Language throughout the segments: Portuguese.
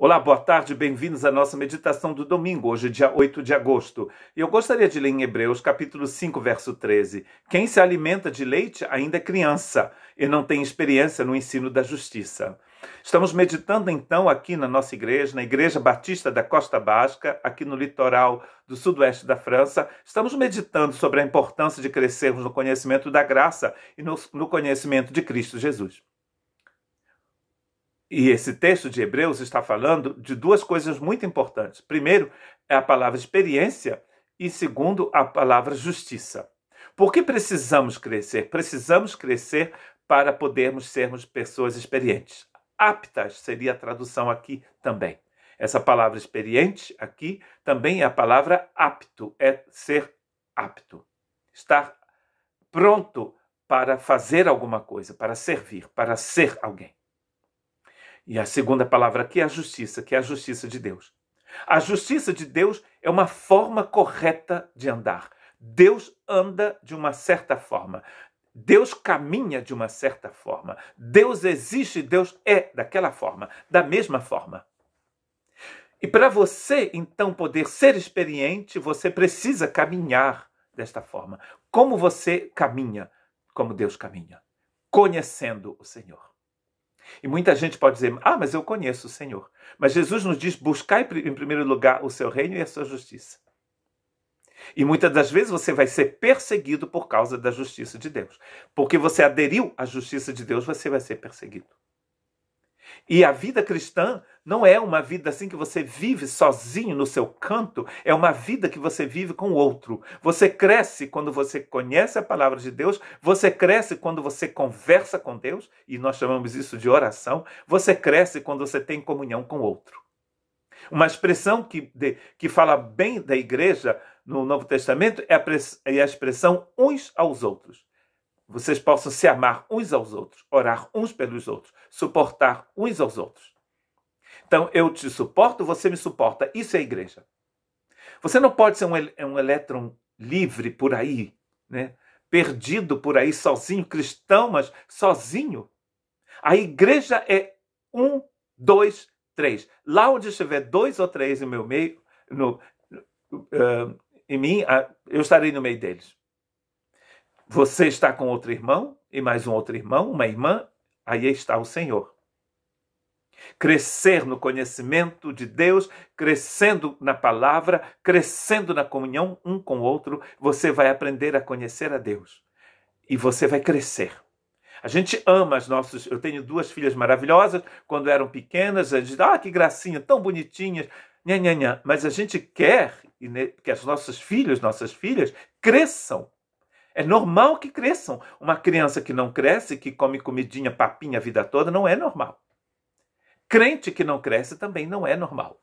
Olá, boa tarde, bem-vindos à nossa meditação do domingo, hoje, é dia 8 de agosto. Eu gostaria de ler em Hebreus, capítulo 5, verso 13. Quem se alimenta de leite ainda é criança e não tem experiência no ensino da justiça. Estamos meditando então aqui na nossa igreja, na Igreja Batista da Costa Basca, aqui no litoral do sudoeste da França. Estamos meditando sobre a importância de crescermos no conhecimento da graça e no, no conhecimento de Cristo Jesus. E esse texto de Hebreus está falando de duas coisas muito importantes. Primeiro, é a palavra experiência, e segundo, a palavra justiça. Por que precisamos crescer? Precisamos crescer para podermos sermos pessoas experientes. Aptas seria a tradução aqui também. Essa palavra experiente aqui também é a palavra apto, é ser apto, estar pronto para fazer alguma coisa, para servir, para ser alguém. E a segunda palavra aqui é a justiça, que é a justiça de Deus. A justiça de Deus é uma forma correta de andar. Deus anda de uma certa forma. Deus caminha de uma certa forma. Deus existe, Deus é daquela forma, da mesma forma. E para você então poder ser experiente, você precisa caminhar desta forma. Como você caminha? Como Deus caminha? Conhecendo o Senhor. E muita gente pode dizer: Ah, mas eu conheço o Senhor. Mas Jesus nos diz: buscar em primeiro lugar o seu reino e a sua justiça. E muitas das vezes você vai ser perseguido por causa da justiça de Deus. Porque você aderiu à justiça de Deus, você vai ser perseguido. E a vida cristã não é uma vida assim que você vive sozinho no seu canto, é uma vida que você vive com o outro. Você cresce quando você conhece a palavra de Deus, você cresce quando você conversa com Deus, e nós chamamos isso de oração, você cresce quando você tem comunhão com o outro. Uma expressão que, de, que fala bem da igreja no Novo Testamento é a, é a expressão uns aos outros vocês possam se amar uns aos outros, orar uns pelos outros, suportar uns aos outros. Então, eu te suporto, você me suporta. Isso é igreja. Você não pode ser um, um elétron livre por aí, né? perdido por aí, sozinho, cristão, mas sozinho. A igreja é um, dois, três. Lá onde estiver dois ou três no meu meio, no, uh, em mim, ah, eu estarei no meio deles. Você está com outro irmão, e mais um outro irmão, uma irmã, aí está o Senhor. Crescer no conhecimento de Deus, crescendo na palavra, crescendo na comunhão um com o outro, você vai aprender a conhecer a Deus. E você vai crescer. A gente ama as nossas. Eu tenho duas filhas maravilhosas. Quando eram pequenas, a gente ah, que gracinha, tão bonitinhas. Nha, nha, nha. Mas a gente quer que as nossas filhas, nossas filhas, cresçam é normal que cresçam. Uma criança que não cresce, que come comidinha, papinha a vida toda, não é normal. Crente que não cresce também não é normal.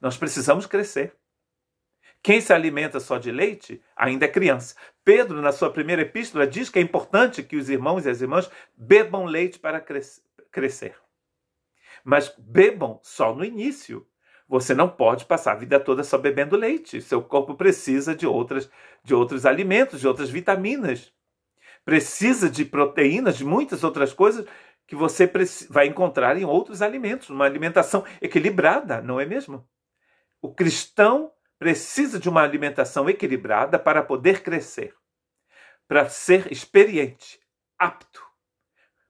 Nós precisamos crescer. Quem se alimenta só de leite ainda é criança. Pedro, na sua primeira epístola, diz que é importante que os irmãos e as irmãs bebam leite para crescer. Mas bebam só no início. Você não pode passar a vida toda só bebendo leite. Seu corpo precisa de outras de outros alimentos, de outras vitaminas. Precisa de proteínas, de muitas outras coisas que você vai encontrar em outros alimentos, uma alimentação equilibrada, não é mesmo? O cristão precisa de uma alimentação equilibrada para poder crescer, para ser experiente, apto,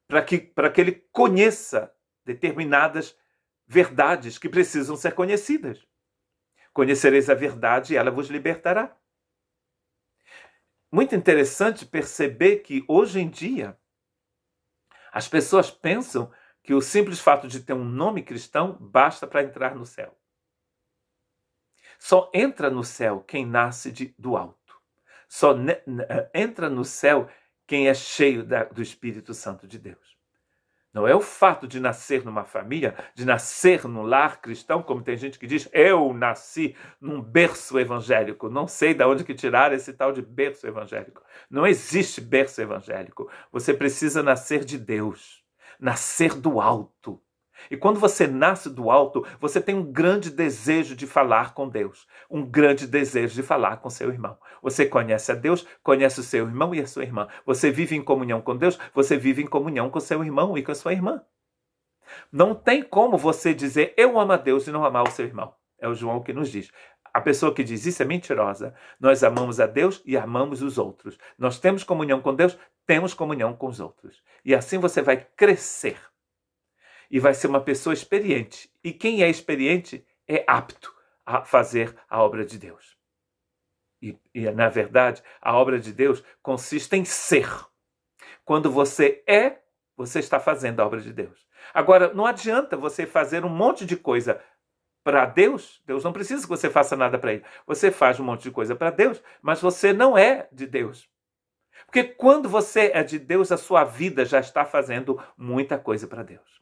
para que, para que ele conheça determinadas verdades que precisam ser conhecidas. Conhecereis a verdade e ela vos libertará. Muito interessante perceber que hoje em dia as pessoas pensam que o simples fato de ter um nome cristão basta para entrar no céu. Só entra no céu quem nasce de, do alto. Só ne, entra no céu quem é cheio da, do Espírito Santo de Deus. Não é o fato de nascer numa família, de nascer num lar cristão, como tem gente que diz, eu nasci num berço evangélico. Não sei de onde que tirar esse tal de berço evangélico. Não existe berço evangélico. Você precisa nascer de Deus, nascer do alto. E quando você nasce do alto, você tem um grande desejo de falar com Deus, um grande desejo de falar com seu irmão. Você conhece a Deus, conhece o seu irmão e a sua irmã. Você vive em comunhão com Deus, você vive em comunhão com seu irmão e com a sua irmã. Não tem como você dizer eu amo a Deus e não amar o seu irmão. É o João que nos diz. A pessoa que diz isso é mentirosa. Nós amamos a Deus e amamos os outros. Nós temos comunhão com Deus, temos comunhão com os outros. E assim você vai crescer e vai ser uma pessoa experiente. E quem é experiente é apto a fazer a obra de Deus. E, e na verdade, a obra de Deus consiste em ser. Quando você é, você está fazendo a obra de Deus. Agora, não adianta você fazer um monte de coisa para Deus, Deus não precisa que você faça nada para Ele. Você faz um monte de coisa para Deus, mas você não é de Deus. Porque quando você é de Deus, a sua vida já está fazendo muita coisa para Deus.